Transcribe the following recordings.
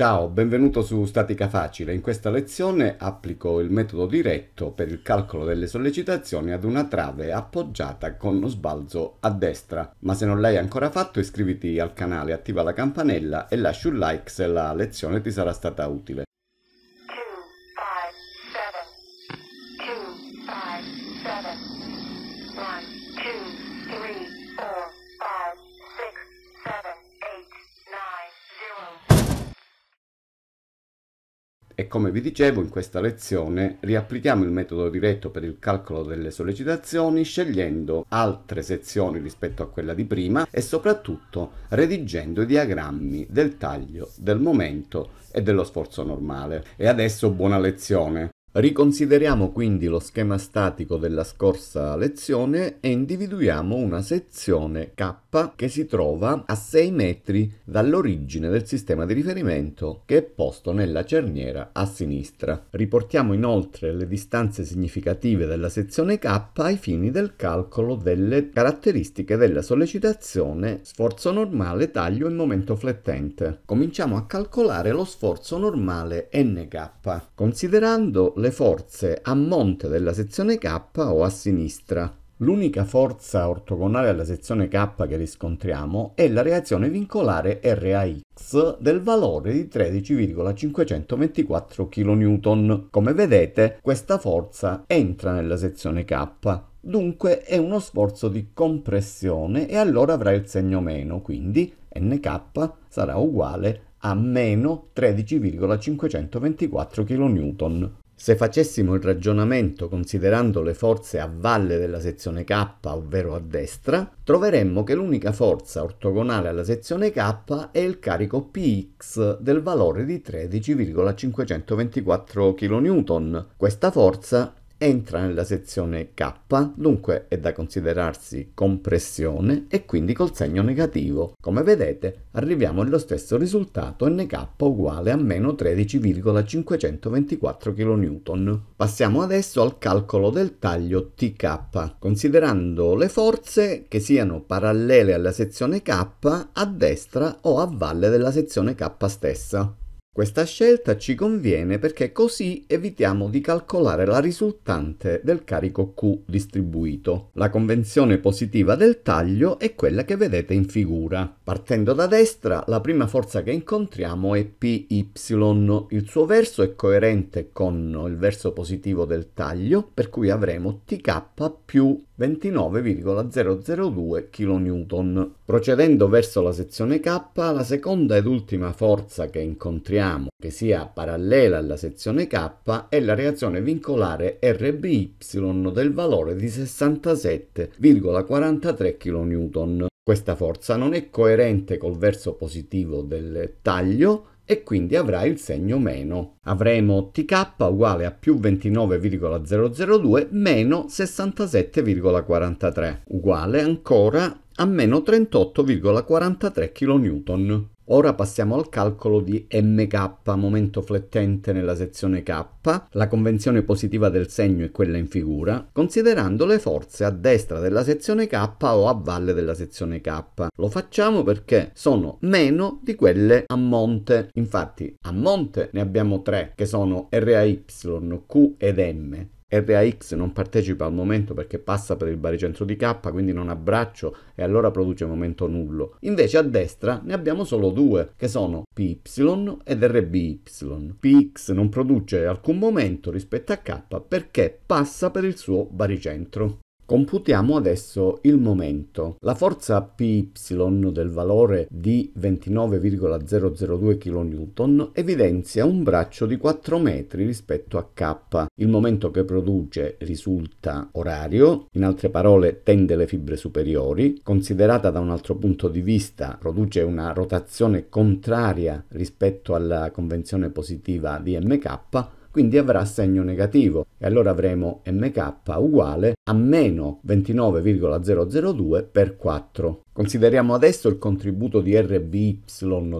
Ciao, benvenuto su Statica Facile. In questa lezione applico il metodo diretto per il calcolo delle sollecitazioni ad una trave appoggiata con lo sbalzo a destra. Ma se non l'hai ancora fatto iscriviti al canale, attiva la campanella e lascia un like se la lezione ti sarà stata utile. E come vi dicevo in questa lezione riapplichiamo il metodo diretto per il calcolo delle sollecitazioni scegliendo altre sezioni rispetto a quella di prima e soprattutto redigendo i diagrammi del taglio, del momento e dello sforzo normale. E adesso buona lezione! Riconsideriamo quindi lo schema statico della scorsa lezione e individuiamo una sezione K che si trova a 6 metri dall'origine del sistema di riferimento che è posto nella cerniera a sinistra. Riportiamo inoltre le distanze significative della sezione K ai fini del calcolo delle caratteristiche della sollecitazione sforzo normale, taglio e momento flettente. Cominciamo a calcolare lo sforzo normale NK, considerando le forze a monte della sezione K o a sinistra. L'unica forza ortogonale alla sezione K che riscontriamo è la reazione vincolare RAX del valore di 13,524 kN. Come vedete, questa forza entra nella sezione K. Dunque è uno sforzo di compressione e allora avrà il segno meno, quindi NK sarà uguale a meno 13,524 kN. Se facessimo il ragionamento considerando le forze a valle della sezione K, ovvero a destra, troveremmo che l'unica forza ortogonale alla sezione K è il carico Px del valore di 13,524 kN. Questa forza entra nella sezione K, dunque è da considerarsi compressione e quindi col segno negativo. Come vedete arriviamo allo stesso risultato NK uguale a meno 13,524 kN. Passiamo adesso al calcolo del taglio TK, considerando le forze che siano parallele alla sezione K a destra o a valle della sezione K stessa. Questa scelta ci conviene perché così evitiamo di calcolare la risultante del carico Q distribuito. La convenzione positiva del taglio è quella che vedete in figura. Partendo da destra, la prima forza che incontriamo è PY. Il suo verso è coerente con il verso positivo del taglio, per cui avremo TK più 29,002 kN. Procedendo verso la sezione K, la seconda ed ultima forza che incontriamo, che sia parallela alla sezione K, è la reazione vincolare RBY del valore di 67,43 kN. Questa forza non è coerente col verso positivo del taglio e quindi avrà il segno meno. Avremo tk uguale a più 29,002 meno 67,43 uguale ancora a meno 38,43 kN. Ora passiamo al calcolo di mk, momento flettente nella sezione k, la convenzione positiva del segno è quella in figura, considerando le forze a destra della sezione k o a valle della sezione k. Lo facciamo perché sono meno di quelle a monte. Infatti a monte ne abbiamo tre che sono RAY, Q ed M RAX non partecipa al momento perché passa per il baricentro di K, quindi non ha braccio e allora produce momento nullo. Invece a destra ne abbiamo solo due, che sono PY ed RBY. PX non produce alcun momento rispetto a K perché passa per il suo baricentro. Computiamo adesso il momento. La forza Py del valore di 29,002 kN evidenzia un braccio di 4 metri rispetto a K. Il momento che produce risulta orario, in altre parole tende le fibre superiori, considerata da un altro punto di vista produce una rotazione contraria rispetto alla convenzione positiva di MK, quindi avrà segno negativo e allora avremo mk uguale a meno 29,002 per 4. Consideriamo adesso il contributo di RBY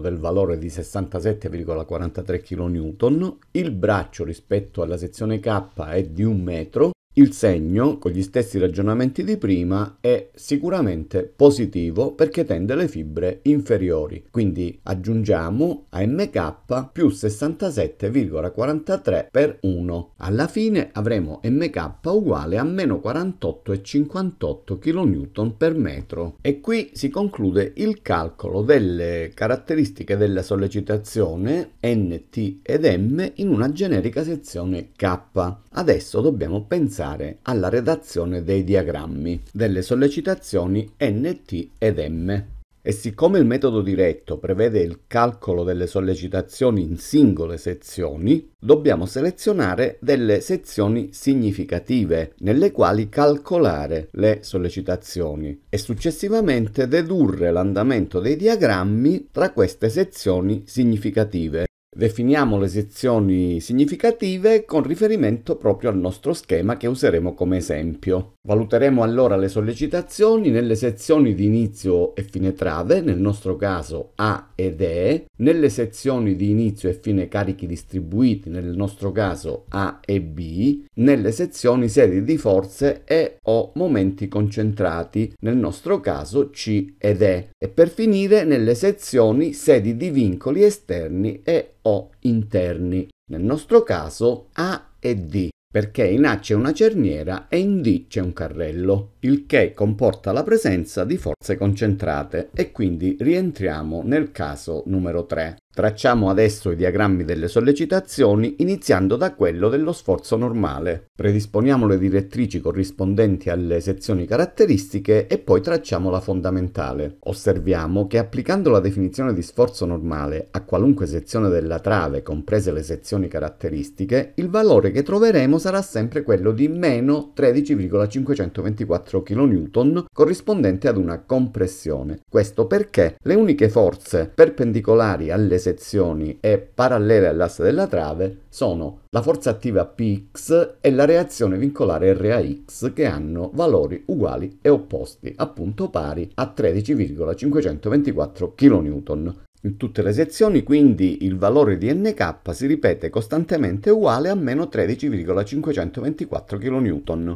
del valore di 67,43 kN, il braccio rispetto alla sezione K è di un metro il segno, con gli stessi ragionamenti di prima, è sicuramente positivo perché tende le fibre inferiori. Quindi aggiungiamo AMK più 67,43 per 1. Alla fine avremo MK uguale a meno 48,58 kN per metro. E qui si conclude il calcolo delle caratteristiche della sollecitazione N, T ed M in una generica sezione K. Adesso dobbiamo pensare alla redazione dei diagrammi delle sollecitazioni NT ed M. E siccome il metodo diretto prevede il calcolo delle sollecitazioni in singole sezioni, dobbiamo selezionare delle sezioni significative nelle quali calcolare le sollecitazioni e successivamente dedurre l'andamento dei diagrammi tra queste sezioni significative. Definiamo le sezioni significative con riferimento proprio al nostro schema che useremo come esempio. Valuteremo allora le sollecitazioni nelle sezioni di inizio e fine trave, nel nostro caso A ed E, nelle sezioni di inizio e fine carichi distribuiti, nel nostro caso A e B, nelle sezioni sedi di forze e o momenti concentrati, nel nostro caso C ed E, e per finire nelle sezioni sedi di vincoli esterni e o interni, nel nostro caso A e D perché in A c'è una cerniera e in D c'è un carrello, il che comporta la presenza di forze concentrate e quindi rientriamo nel caso numero 3. Tracciamo adesso i diagrammi delle sollecitazioni iniziando da quello dello sforzo normale. Predisponiamo le direttrici corrispondenti alle sezioni caratteristiche e poi tracciamo la fondamentale. Osserviamo che applicando la definizione di sforzo normale a qualunque sezione della trave, comprese le sezioni caratteristiche, il valore che troveremo sarà sempre quello di meno 13,524 kN corrispondente ad una compressione. Questo perché le uniche forze perpendicolari alle sezioni e parallele all'asse della trave sono la forza attiva Px e la reazione vincolare RAX che hanno valori uguali e opposti, appunto pari a 13,524 kN. In tutte le sezioni quindi il valore di nk si ripete costantemente uguale a meno 13,524 kN.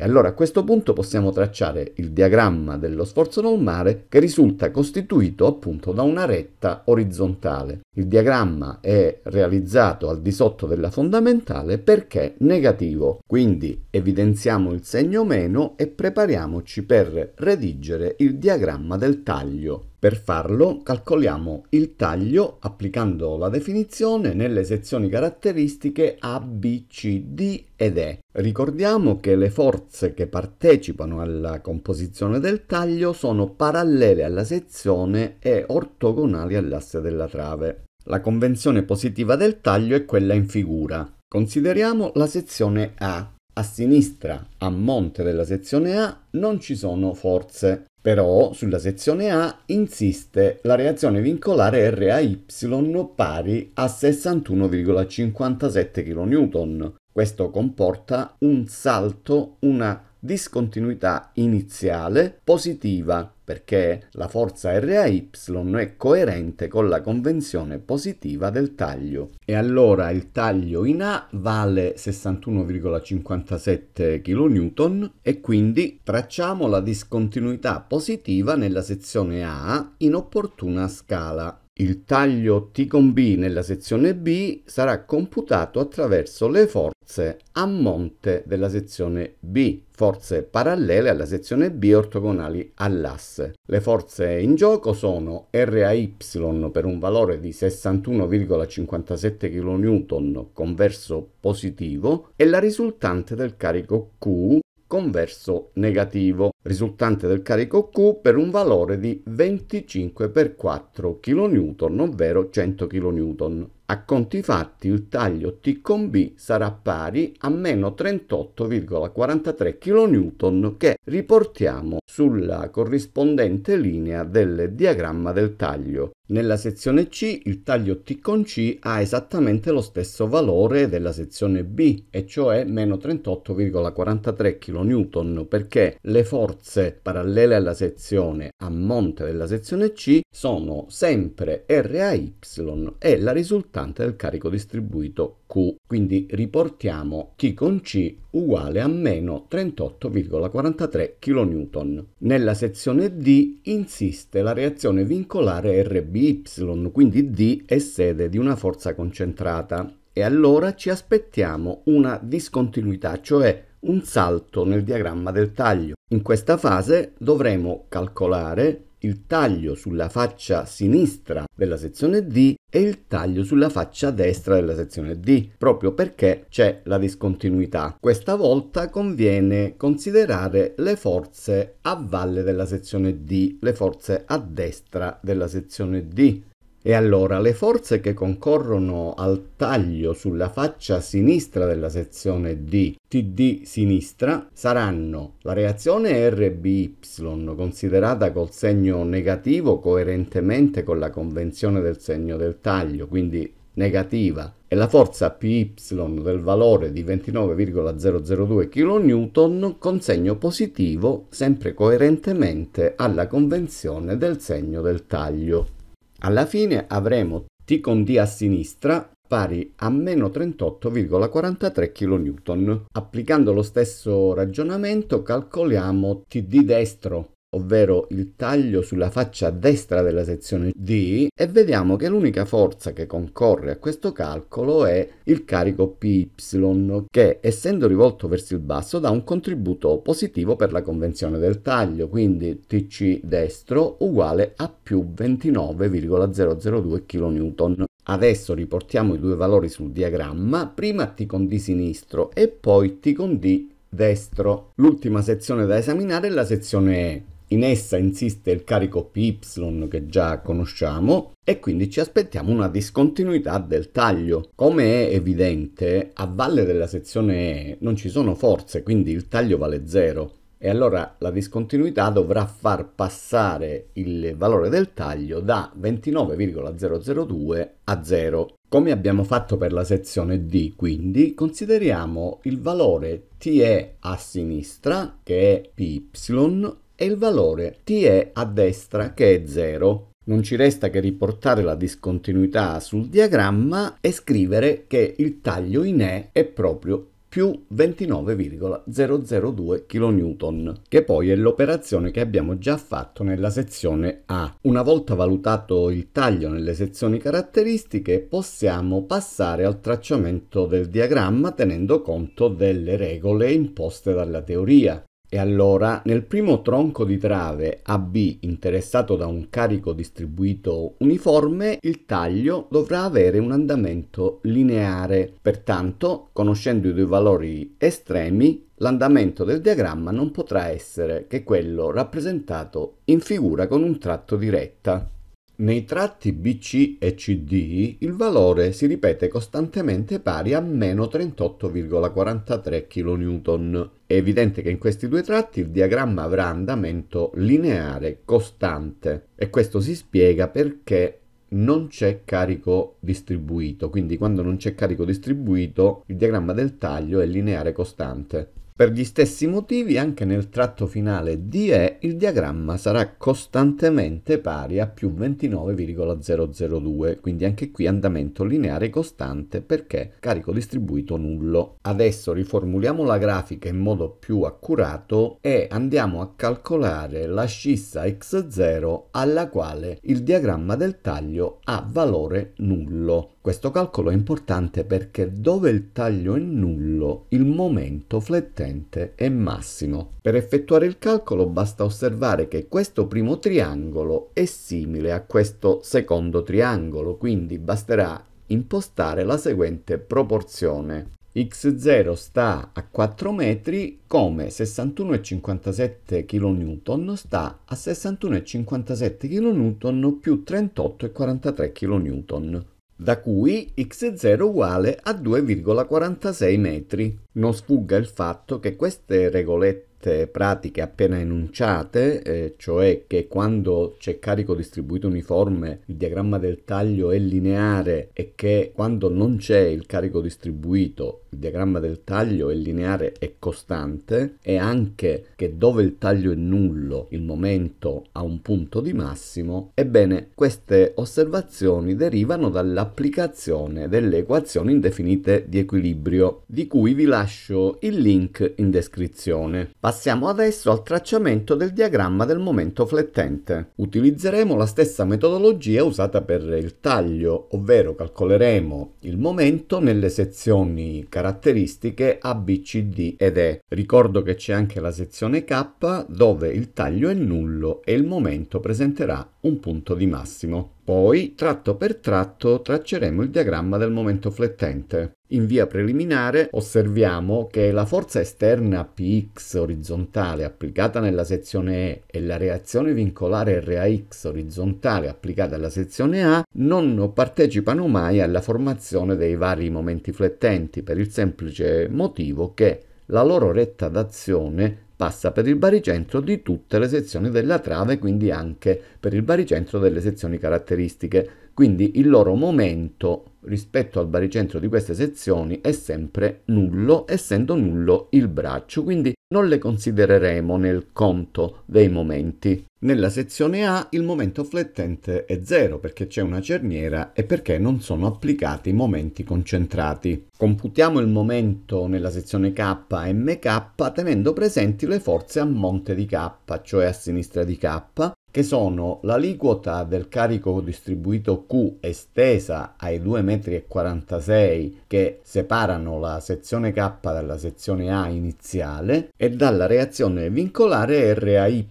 E allora a questo punto possiamo tracciare il diagramma dello sforzo normale che risulta costituito appunto da una retta orizzontale. Il diagramma è realizzato al di sotto della fondamentale perché negativo, quindi evidenziamo il segno meno e prepariamoci per redigere il diagramma del taglio. Per farlo calcoliamo il taglio applicando la definizione nelle sezioni caratteristiche A, B, C, D ed E. Ricordiamo che le forze che partecipano alla composizione del taglio sono parallele alla sezione e ortogonali all'asse della trave. La convenzione positiva del taglio è quella in figura. Consideriamo la sezione A. A sinistra, a monte della sezione A, non ci sono forze, però sulla sezione A insiste la reazione vincolare RAY pari a 61,57 kN. Questo comporta un salto, una discontinuità iniziale positiva perché la forza RAY è coerente con la convenzione positiva del taglio. E allora il taglio in A vale 61,57 kN e quindi tracciamo la discontinuità positiva nella sezione A in opportuna scala. Il taglio T con B nella sezione B sarà computato attraverso le forze a monte della sezione B, forze parallele alla sezione B ortogonali all'asse. Le forze in gioco sono RAY per un valore di 61,57 kN converso positivo e la risultante del carico Q converso negativo, risultante del carico Q per un valore di 25 per 4 kN, ovvero 100 kN. A conti fatti il taglio T con B sarà pari a meno 38,43 kN che riportiamo sulla corrispondente linea del diagramma del taglio. Nella sezione C il taglio T con C ha esattamente lo stesso valore della sezione B, e cioè meno 38,43 kN, perché le forze parallele alla sezione a monte della sezione C sono sempre RAY e la risultante risultante del carico distribuito Q. Quindi riportiamo T con C uguale a meno 38,43 kN. Nella sezione D insiste la reazione vincolare RBY, quindi D è sede di una forza concentrata. E allora ci aspettiamo una discontinuità, cioè un salto nel diagramma del taglio. In questa fase dovremo calcolare il taglio sulla faccia sinistra della sezione D e il taglio sulla faccia destra della sezione D, proprio perché c'è la discontinuità. Questa volta conviene considerare le forze a valle della sezione D, le forze a destra della sezione D, e allora le forze che concorrono al taglio sulla faccia sinistra della sezione D TD sinistra saranno la reazione RBY considerata col segno negativo coerentemente con la convenzione del segno del taglio, quindi negativa, e la forza PY del valore di 29,002 kN con segno positivo sempre coerentemente alla convenzione del segno del taglio. Alla fine avremo T con D a sinistra pari a meno 38,43 kN. Applicando lo stesso ragionamento calcoliamo TD destro ovvero il taglio sulla faccia destra della sezione D e vediamo che l'unica forza che concorre a questo calcolo è il carico PY che essendo rivolto verso il basso dà un contributo positivo per la convenzione del taglio quindi TC destro uguale a più 29,002 kN Adesso riportiamo i due valori sul diagramma, prima T con D sinistro e poi T con D destro. L'ultima sezione da esaminare è la sezione E, in essa insiste il carico PY che già conosciamo e quindi ci aspettiamo una discontinuità del taglio. Come è evidente, a valle della sezione E non ci sono forze, quindi il taglio vale 0 e allora la discontinuità dovrà far passare il valore del taglio da 29,002 a 0. Come abbiamo fatto per la sezione D, quindi consideriamo il valore TE a sinistra, che è PY, e il valore TE a destra che è 0. Non ci resta che riportare la discontinuità sul diagramma e scrivere che il taglio in E è proprio più 29,002 kN, che poi è l'operazione che abbiamo già fatto nella sezione A. Una volta valutato il taglio nelle sezioni caratteristiche, possiamo passare al tracciamento del diagramma tenendo conto delle regole imposte dalla teoria. E allora, nel primo tronco di trave AB interessato da un carico distribuito uniforme, il taglio dovrà avere un andamento lineare. Pertanto, conoscendo i due valori estremi, l'andamento del diagramma non potrà essere che quello rappresentato in figura con un tratto di retta. Nei tratti BC e CD il valore si ripete costantemente pari a meno 38,43 kN. È evidente che in questi due tratti il diagramma avrà andamento lineare costante e questo si spiega perché non c'è carico distribuito, quindi quando non c'è carico distribuito il diagramma del taglio è lineare costante. Per gli stessi motivi anche nel tratto finale di E il diagramma sarà costantemente pari a più 29,002, quindi anche qui andamento lineare costante perché carico distribuito nullo. Adesso riformuliamo la grafica in modo più accurato e andiamo a calcolare la scissa x0 alla quale il diagramma del taglio ha valore nullo. Questo calcolo è importante perché dove il taglio è nullo, il momento flettente è massimo. Per effettuare il calcolo basta osservare che questo primo triangolo è simile a questo secondo triangolo, quindi basterà impostare la seguente proporzione x0 sta a 4 metri come 61,57 kN sta a 61,57 kN più 38,43 kN da cui x0 uguale a 2,46 metri. Non sfugga il fatto che queste regolette queste pratiche appena enunciate, eh, cioè che quando c'è carico distribuito uniforme il diagramma del taglio è lineare e che quando non c'è il carico distribuito il diagramma del taglio è lineare e costante e anche che dove il taglio è nullo il momento ha un punto di massimo, ebbene queste osservazioni derivano dall'applicazione delle equazioni indefinite di equilibrio, di cui vi lascio il link in descrizione. Passiamo adesso al tracciamento del diagramma del momento flettente. Utilizzeremo la stessa metodologia usata per il taglio, ovvero calcoleremo il momento nelle sezioni caratteristiche A, B, C, D ed E. Ricordo che c'è anche la sezione K dove il taglio è nullo e il momento presenterà un punto di massimo. Poi, tratto per tratto, tracceremo il diagramma del momento flettente. In via preliminare osserviamo che la forza esterna Px orizzontale applicata nella sezione E e la reazione vincolare RAX orizzontale applicata alla sezione A non partecipano mai alla formazione dei vari momenti flettenti per il semplice motivo che la loro retta d'azione passa per il baricentro di tutte le sezioni della trave, quindi anche per il baricentro delle sezioni caratteristiche. Quindi il loro momento rispetto al baricentro di queste sezioni è sempre nullo, essendo nullo il braccio, quindi non le considereremo nel conto dei momenti. Nella sezione A il momento flettente è 0 perché c'è una cerniera e perché non sono applicati momenti concentrati. Computiamo il momento nella sezione K MK tenendo presenti le forze a monte di K, cioè a sinistra di K, che sono l'aliquota del carico distribuito Q estesa ai 2,46 m che separano la sezione K dalla sezione A iniziale e dalla reazione vincolare RAY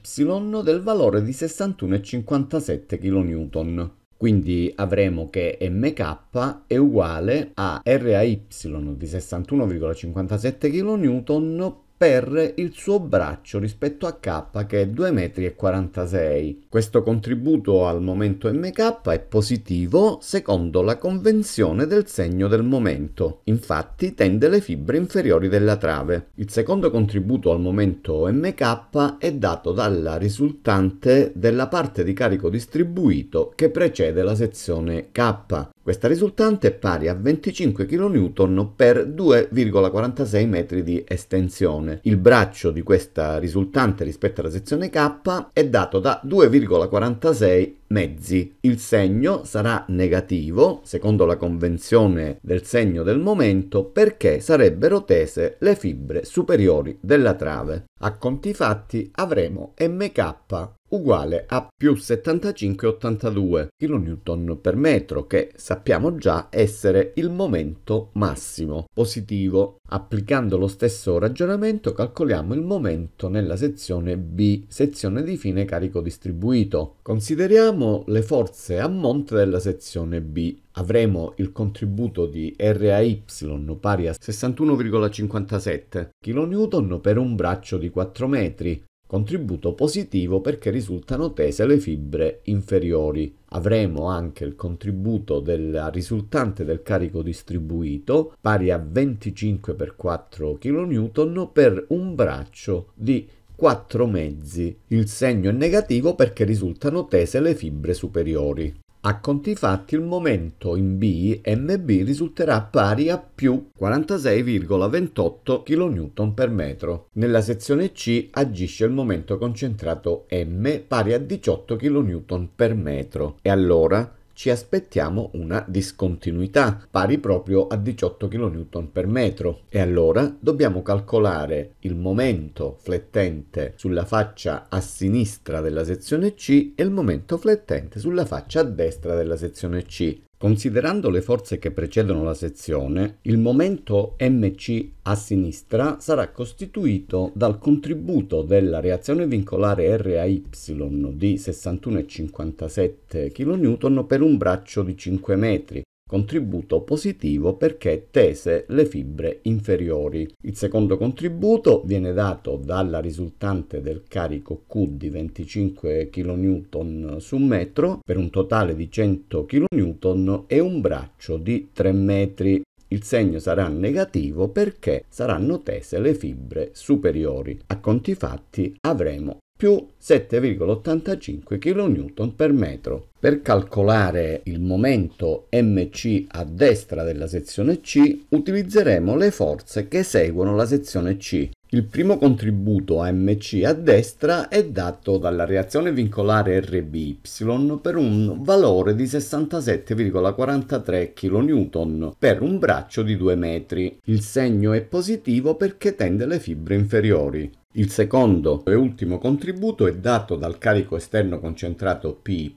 del valore di 61,57 kN. Quindi avremo che mk è uguale a RAY di 61,57 kN per il suo braccio rispetto a K che è 2,46 m. Questo contributo al momento MK è positivo secondo la convenzione del segno del momento, infatti tende le fibre inferiori della trave. Il secondo contributo al momento MK è dato dalla risultante della parte di carico distribuito che precede la sezione K. Questa risultante è pari a 25 kN per 2,46 metri di estensione. Il braccio di questa risultante rispetto alla sezione K è dato da 2,46 mezzi. Il segno sarà negativo, secondo la convenzione del segno del momento, perché sarebbero tese le fibre superiori della trave. A conti fatti avremo MK uguale a più 75,82 kN per metro, che sappiamo già essere il momento massimo positivo. Applicando lo stesso ragionamento calcoliamo il momento nella sezione B, sezione di fine carico distribuito. Consideriamo le forze a monte della sezione B. Avremo il contributo di RAY pari a 61,57 kN per un braccio di 4 metri, Contributo positivo perché risultano tese le fibre inferiori. Avremo anche il contributo della risultante del carico distribuito, pari a 25 per 4 kN, per un braccio di 4 mezzi. Il segno è negativo perché risultano tese le fibre superiori. A conti fatti il momento in B MB risulterà pari a più 46,28 kN per metro. Nella sezione C agisce il momento concentrato M pari a 18 kN per metro e allora ci aspettiamo una discontinuità pari proprio a 18 kN per metro e allora dobbiamo calcolare il momento flettente sulla faccia a sinistra della sezione C e il momento flettente sulla faccia a destra della sezione C Considerando le forze che precedono la sezione, il momento MC a sinistra sarà costituito dal contributo della reazione vincolare RAY di 61,57 kN per un braccio di 5 metri, contributo positivo perché tese le fibre inferiori. Il secondo contributo viene dato dalla risultante del carico Q di 25 kN su metro per un totale di 100 kN e un braccio di 3 metri. Il segno sarà negativo perché saranno tese le fibre superiori. A conti fatti avremo più 7,85 kN per metro. Per calcolare il momento MC a destra della sezione C utilizzeremo le forze che seguono la sezione C. Il primo contributo a MC a destra è dato dalla reazione vincolare RBY per un valore di 67,43 kN per un braccio di 2 metri. Il segno è positivo perché tende le fibre inferiori. Il secondo e ultimo contributo è dato dal carico esterno concentrato PY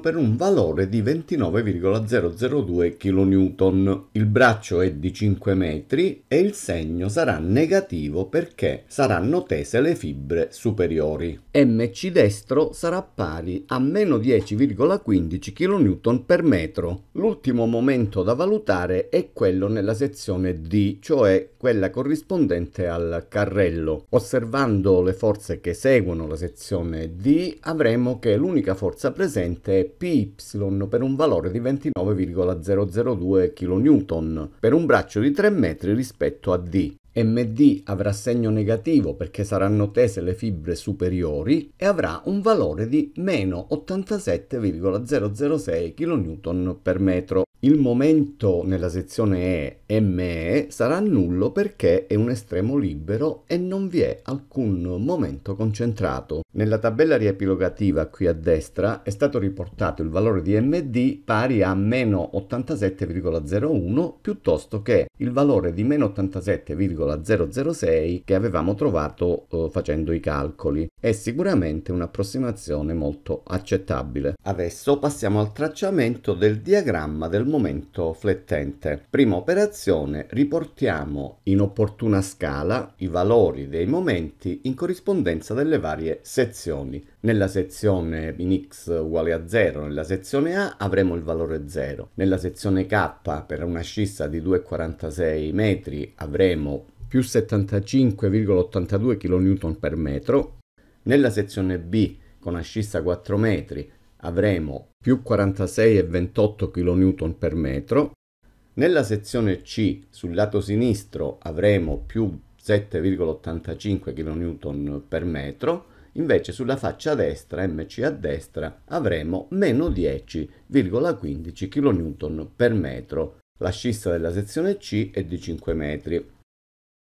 per un valore di 29,002 kN. Il braccio è di 5 metri e il segno sarà negativo perché saranno tese le fibre superiori. MC destro sarà pari a meno 10,15 kN per metro. L'ultimo momento da valutare è quello nella sezione D, cioè quella corrispondente al carrello. Osservate osservando le forze che seguono la sezione D, avremo che l'unica forza presente è PY per un valore di 29,002 kN per un braccio di 3 metri rispetto a D. MD avrà segno negativo perché saranno tese le fibre superiori e avrà un valore di meno 87,006 kN per metro. Il momento nella sezione E, ME, sarà nullo perché è un estremo libero e non vi è alcun momento concentrato. Nella tabella riepilogativa qui a destra è stato riportato il valore di MD pari a meno 87,01 piuttosto che il valore di meno 87,006 che avevamo trovato eh, facendo i calcoli. È sicuramente un'approssimazione molto accettabile. Adesso passiamo al tracciamento del diagramma del al momento flettente. Prima operazione riportiamo in opportuna scala i valori dei momenti in corrispondenza delle varie sezioni. Nella sezione in x uguale a 0, nella sezione A avremo il valore 0, nella sezione K per una scissa di 2,46 metri avremo più 75,82 kN per metro, nella sezione B con ascissa 4 metri avremo più 46,28 kN per metro, nella sezione C sul lato sinistro avremo più 7,85 kN per metro, invece sulla faccia destra, MC a destra, avremo meno 10,15 kN per metro. La scissa della sezione C è di 5 metri.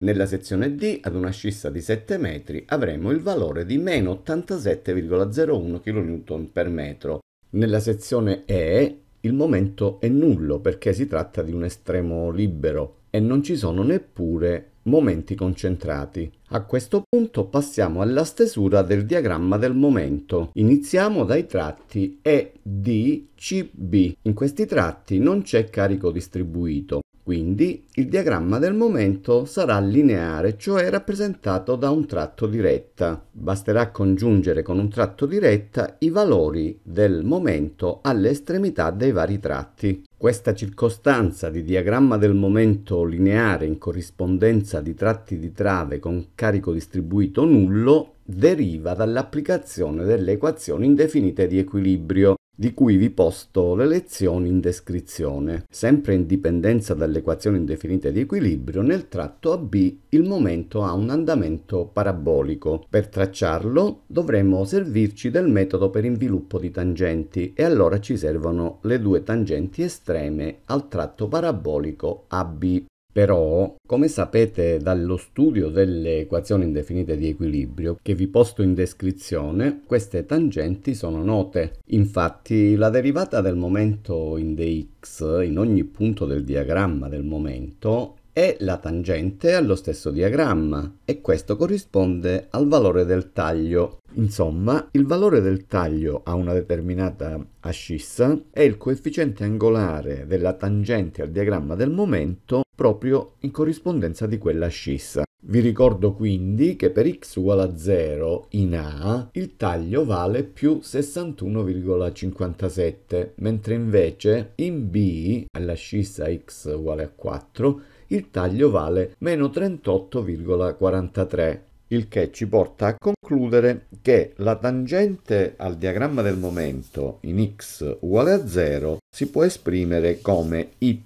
Nella sezione D, ad una scissa di 7 metri, avremo il valore di meno 87,01 kN per metro. Nella sezione E, il momento è nullo perché si tratta di un estremo libero e non ci sono neppure momenti concentrati. A questo punto passiamo alla stesura del diagramma del momento. Iniziamo dai tratti E, D, C, B. In questi tratti non c'è carico distribuito, quindi il diagramma del momento sarà lineare, cioè rappresentato da un tratto di retta. Basterà congiungere con un tratto di retta i valori del momento alle estremità dei vari tratti. Questa circostanza di diagramma del momento lineare in corrispondenza di tratti di trave con carico distribuito nullo deriva dall'applicazione delle equazioni indefinite di equilibrio di cui vi posto le lezioni in descrizione, sempre in dipendenza dall'equazione indefinita di equilibrio, nel tratto AB il momento ha un andamento parabolico. Per tracciarlo dovremo servirci del metodo per inviluppo di tangenti e allora ci servono le due tangenti estreme al tratto parabolico AB. Però, come sapete dallo studio delle equazioni indefinite di equilibrio che vi posto in descrizione, queste tangenti sono note. Infatti, la derivata del momento in dx in ogni punto del diagramma del momento è la tangente allo stesso diagramma e questo corrisponde al valore del taglio. Insomma, il valore del taglio a una determinata ascissa è il coefficiente angolare della tangente al diagramma del momento proprio in corrispondenza di quella scissa. Vi ricordo quindi che per x uguale a 0 in A il taglio vale più 61,57, mentre invece in B, alla scissa x uguale a 4, il taglio vale meno 38,43 il che ci porta a concludere che la tangente al diagramma del momento in x uguale a 0 si può esprimere come y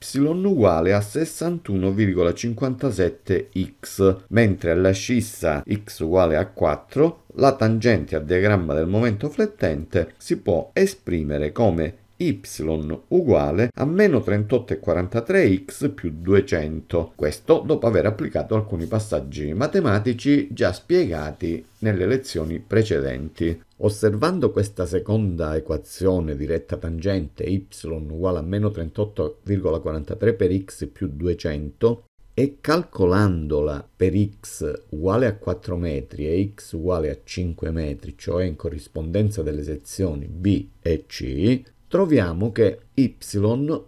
uguale a 61,57x, mentre alla scissa x uguale a 4 la tangente al diagramma del momento flettente si può esprimere come y uguale a meno 38,43x più 200. Questo dopo aver applicato alcuni passaggi matematici già spiegati nelle lezioni precedenti. Osservando questa seconda equazione di retta tangente y uguale a meno 38,43 per x più 200 e calcolandola per x uguale a 4 metri e x uguale a 5 metri, cioè in corrispondenza delle sezioni b e c, troviamo che y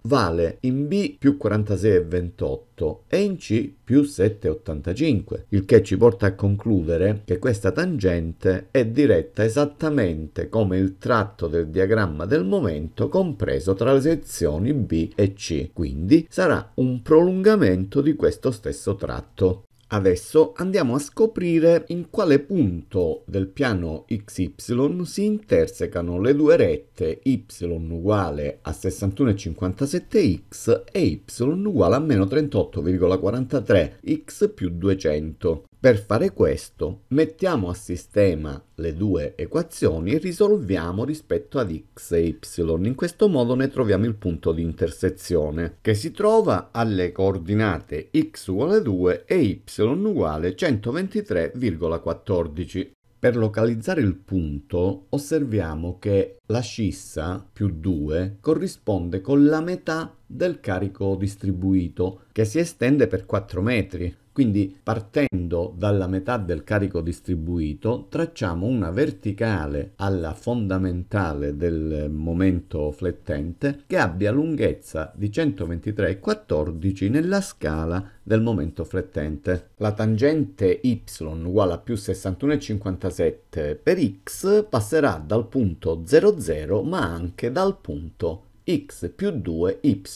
vale in b più 46,28 e in c più 7,85, il che ci porta a concludere che questa tangente è diretta esattamente come il tratto del diagramma del momento compreso tra le sezioni b e c, quindi sarà un prolungamento di questo stesso tratto. Adesso andiamo a scoprire in quale punto del piano XY si intersecano le due rette y uguale a 61,57x e y uguale a meno 38,43x più 200. Per fare questo mettiamo a sistema le due equazioni e risolviamo rispetto ad x e y. In questo modo ne troviamo il punto di intersezione che si trova alle coordinate x uguale 2 e y uguale 123,14. Per localizzare il punto osserviamo che la scissa più 2 corrisponde con la metà del carico distribuito che si estende per 4 metri. Quindi partendo dalla metà del carico distribuito tracciamo una verticale alla fondamentale del momento flettente che abbia lunghezza di 123,14 nella scala del momento flettente. La tangente y uguale a più 61,57 per x passerà dal punto 00 ma anche dal punto x più 2, y più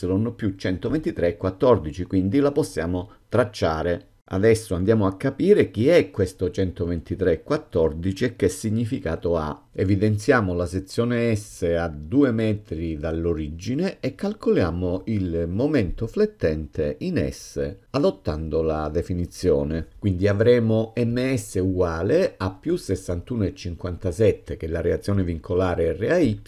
123,14, quindi la possiamo tracciare Adesso andiamo a capire chi è questo 123.14 e che significato ha Evidenziamo la sezione S a 2 metri dall'origine e calcoliamo il momento flettente in S adottando la definizione. Quindi avremo ms uguale a più 61,57 che è la reazione vincolare RAY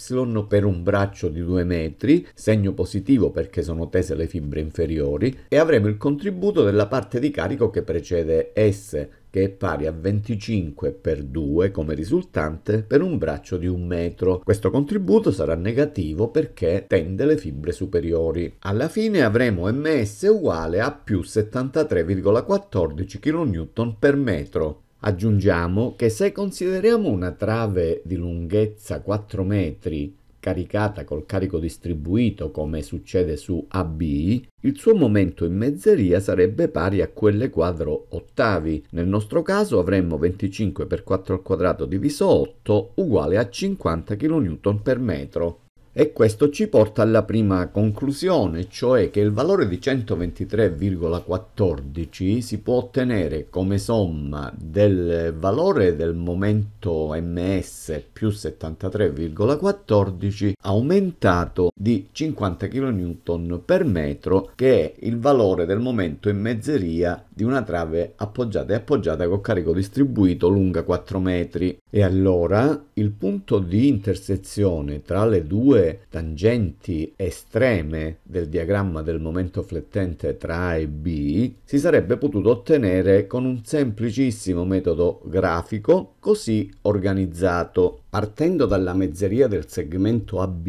per un braccio di 2 metri, segno positivo perché sono tese le fibre inferiori, e avremo il contributo della parte di carico che precede S che è pari a 25 per 2 come risultante per un braccio di un metro. Questo contributo sarà negativo perché tende le fibre superiori. Alla fine avremo ms uguale a più 73,14 kN per metro. Aggiungiamo che se consideriamo una trave di lunghezza 4 metri caricata col carico distribuito come succede su AB, il suo momento in mezzeria sarebbe pari a quelle quadro ottavi. Nel nostro caso avremmo 25 per 4 al quadrato diviso 8 uguale a 50 kN per metro. E questo ci porta alla prima conclusione, cioè che il valore di 123,14 si può ottenere come somma del valore del momento ms più 73,14 aumentato di 50 kN per metro, che è il valore del momento in mezzeria di una trave appoggiata e appoggiata con carico distribuito lunga 4 metri. E allora il punto di intersezione tra le due tangenti estreme del diagramma del momento flettente tra A e B si sarebbe potuto ottenere con un semplicissimo metodo grafico così organizzato. Partendo dalla mezzeria del segmento AB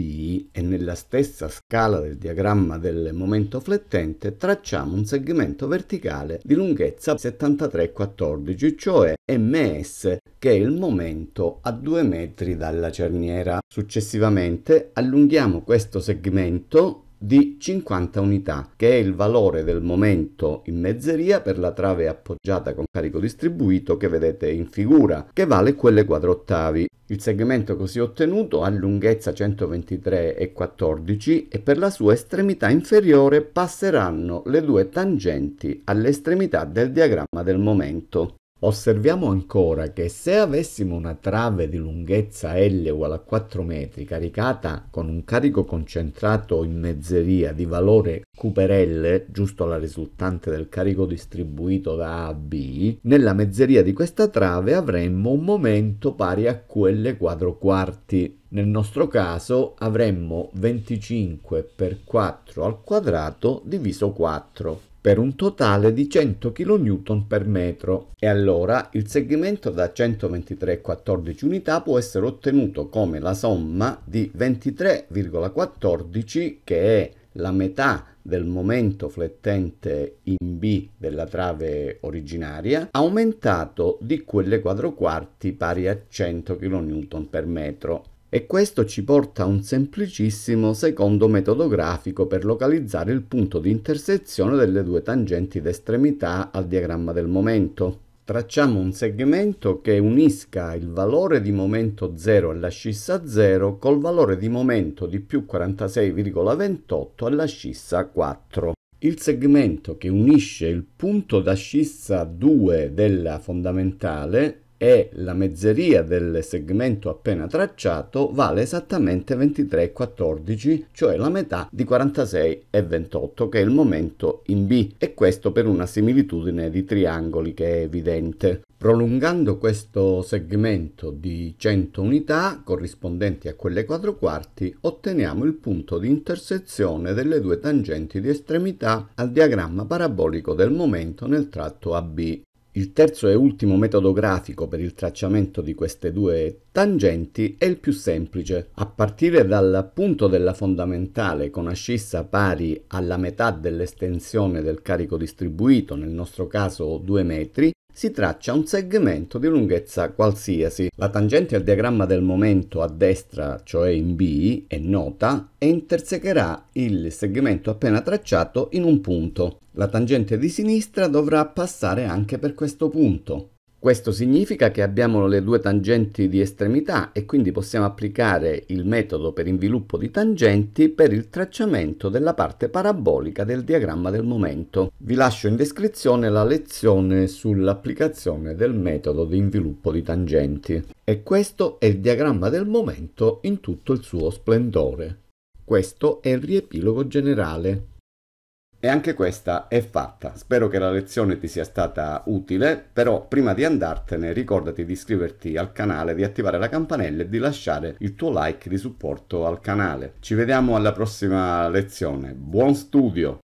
e nella stessa scala del diagramma del momento flettente tracciamo un segmento verticale di lunghezza 73,14, cioè MS, che è il momento a 2 metri dalla cerniera. Successivamente allunghiamo questo segmento di 50 unità, che è il valore del momento in mezzeria per la trave appoggiata con carico distribuito che vedete in figura, che vale quelle 4 ottavi. Il segmento così ottenuto ha lunghezza 123,14 e per la sua estremità inferiore passeranno le due tangenti all'estremità del diagramma del momento. Osserviamo ancora che se avessimo una trave di lunghezza L uguale a 4 metri caricata con un carico concentrato in mezzeria di valore Q per L, giusto la risultante del carico distribuito da A a B, nella mezzeria di questa trave avremmo un momento pari a QL quadro quarti. Nel nostro caso avremmo 25 per 4 al quadrato diviso 4 per un totale di 100 kN per metro e allora il segmento da 123,14 unità può essere ottenuto come la somma di 23,14 che è la metà del momento flettente in B della trave originaria aumentato di quelle quadro quarti pari a 100 kN per metro e questo ci porta a un semplicissimo secondo metodo grafico per localizzare il punto di intersezione delle due tangenti d'estremità al diagramma del momento. Tracciamo un segmento che unisca il valore di momento 0 all'ascissa 0 col valore di momento di più 46,28 all'ascissa 4. Il segmento che unisce il punto d'ascissa 2 della fondamentale e la mezzeria del segmento appena tracciato vale esattamente 23,14, cioè la metà di 46,28 che è il momento in B e questo per una similitudine di triangoli che è evidente. Prolungando questo segmento di 100 unità corrispondenti a quelle 4 quarti otteniamo il punto di intersezione delle due tangenti di estremità al diagramma parabolico del momento nel tratto AB. Il terzo e ultimo metodo grafico per il tracciamento di queste due tangenti è il più semplice. A partire dal punto della fondamentale con ascissa pari alla metà dell'estensione del carico distribuito, nel nostro caso 2 metri, si traccia un segmento di lunghezza qualsiasi. La tangente al diagramma del momento a destra, cioè in B, è nota e intersecherà il segmento appena tracciato in un punto. La tangente di sinistra dovrà passare anche per questo punto. Questo significa che abbiamo le due tangenti di estremità e quindi possiamo applicare il metodo per inviluppo di tangenti per il tracciamento della parte parabolica del diagramma del momento. Vi lascio in descrizione la lezione sull'applicazione del metodo di inviluppo di tangenti. E questo è il diagramma del momento in tutto il suo splendore. Questo è il riepilogo generale. E anche questa è fatta. Spero che la lezione ti sia stata utile, però prima di andartene ricordati di iscriverti al canale, di attivare la campanella e di lasciare il tuo like di supporto al canale. Ci vediamo alla prossima lezione. Buon studio!